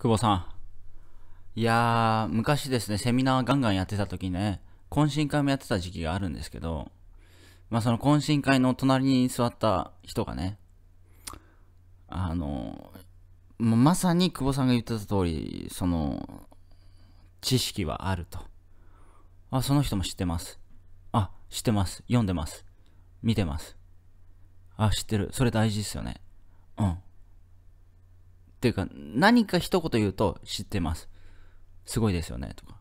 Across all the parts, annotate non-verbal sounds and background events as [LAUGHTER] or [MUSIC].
久保さん。いやー、昔ですね、セミナーガンガンやってた時ね、懇親会もやってた時期があるんですけど、まあその懇親会の隣に座った人がね、あの、まさに久保さんが言ってた通り、その、知識はあると。あ、その人も知ってます。あ、知ってます。読んでます。見てます。あ、知ってる。それ大事ですよね。うん。っていうか、何か一言言うと知ってます。すごいですよね、とか。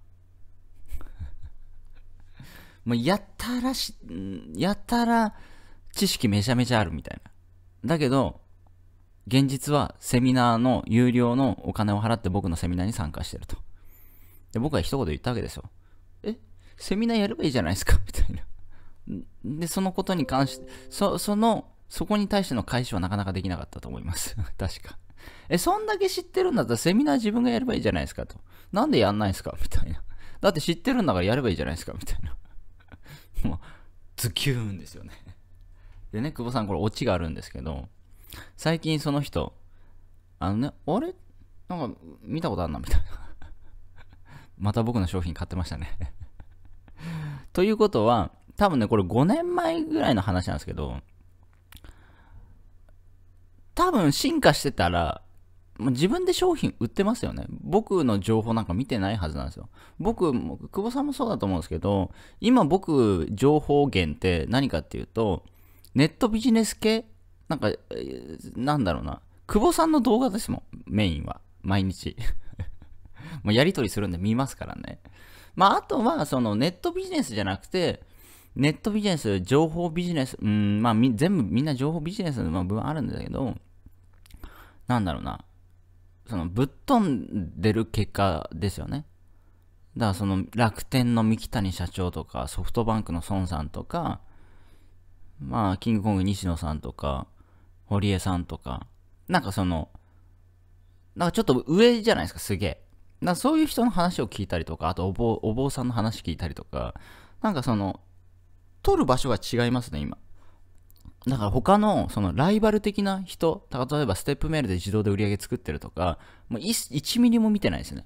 も [LAUGHS] うやたらし、やたら知識めちゃめちゃあるみたいな。だけど、現実はセミナーの有料のお金を払って僕のセミナーに参加してると。で僕は一言言ったわけですよ。えセミナーやればいいじゃないですか [LAUGHS] みたいな。で、そのことに関して、そ、その、そこに対しての返しはなかなかできなかったと思います。[LAUGHS] 確か。え、そんだけ知ってるんだったらセミナー自分がやればいいじゃないですかと。なんでやんないんすか [LAUGHS] みたいな。だって知ってるんだからやればいいじゃないですかみたいな。[LAUGHS] もう、ズキューンですよね。[LAUGHS] でね、久保さん、これオチがあるんですけど、最近その人、あのね、あれなんか見たことあんなみたいな。また僕の商品買ってましたねということは、多分ね、これ5年前ぐらいの話なんですけど、多分進化してたら、自分で商品売ってますよね。僕の情報なんか見てないはずなんですよ。僕、も、久保さんもそうだと思うんですけど、今僕、情報源って何かっていうと、ネットビジネス系なんか、なんだろうな。久保さんの動画ですもん、メインは。毎日。[LAUGHS] もうやりとりするんで見ますからね。まあ、あとは、そのネットビジネスじゃなくて、ネットビジネス、情報ビジネス、うん、まあ、全部みんな情報ビジネスの部分あるんだけど、なんだろうな、そのぶっ飛んでる結果ですよね。だからその楽天の三木谷社長とか、ソフトバンクの孫さんとか、まあ、キングコング西野さんとか、堀江さんとか、なんかその、なんかちょっと上じゃないですか、すげえ。なそういう人の話を聞いたりとか、あとお坊お坊さんの話聞いたりとか、なんかその、撮る場所が違いますね、今。だから他のそのライバル的な人、例えばステップメールで自動で売り上げ作ってるとか、もう1ミリも見てないですね。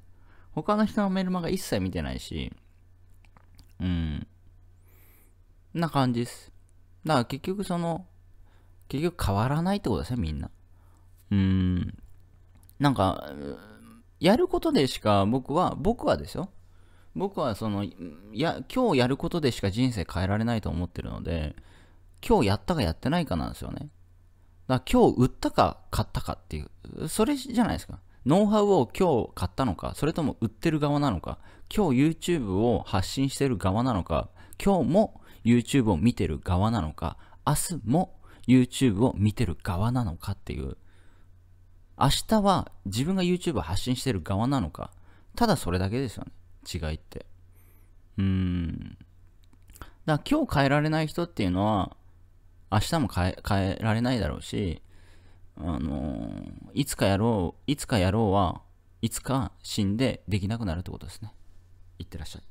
他の人のメルマガ一切見てないし、うん。な感じです。だから結局その、結局変わらないってことですね、みんな。うーん。なんか、やることでしか僕は、僕はですよ。僕はその、や、今日やることでしか人生変えられないと思ってるので、今日やったかやってないかなんですよね。だから今日売ったか買ったかっていう、それじゃないですか。ノウハウを今日買ったのか、それとも売ってる側なのか、今日 YouTube を発信してる側なのか、今日も YouTube を見てる側なのか、明日も YouTube を見てる側なのかっていう、明日は自分が YouTube を発信してる側なのか、ただそれだけですよね。違いって。うーん。だから今日変えられない人っていうのは、明日も変え変えられないだろうし、あのー、いつかやろう、いつかやろうは、いつか死んでできなくなるってことですね。いってらっしゃい。